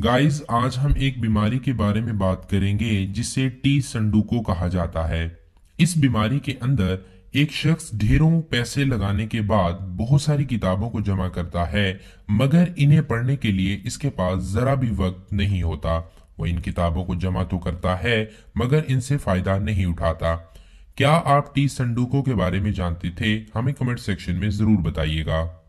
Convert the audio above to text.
guys आज हम एक बीमारी के बारे में बात करेंगे जिसे टी संडूको कहा जाता है इस बीमारी के अंदर एक शख्स ढेरों पैसे लगाने के बाद बहुत सारी किताबों को जमा करता है मगर इन्हें पढ़ने के लिए इसके पास जरा भी वक्त नहीं होता वो इन किताबों को जमा तो करता है मगर इनसे फायदा नहीं उठाता क्या आप टी संडूकों के बारे में जानते थे हमें कमेंट सेक्शन में जरूर बताइएगा